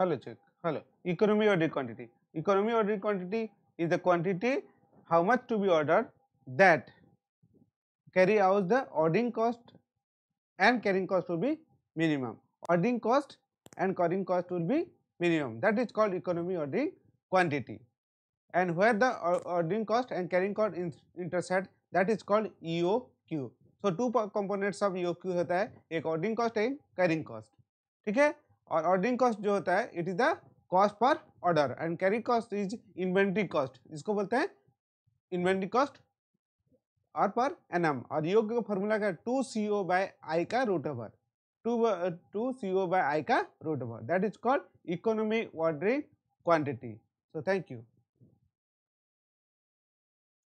hello check hello economy ordered quantity economy ordered quantity is the quantity how much to be ordered that carry out the ordering cost and carrying cost will be minimum ordering cost and carrying cost will be minimum that is called economy ordering quantity and where the ordering cost and carrying cost intersect that is called EOQ so two components of EOQ hota hai ek ordering cost and carrying cost theek hai और ordering cost जो होता है it is the cost per order and carry cost is inventory cost इसको बोलते हैं inventory cost और पर N M और योग का फॉर्मूला क्या है to C O by I का root over two two C O by I का root over that is called economic ordering quantity so thank you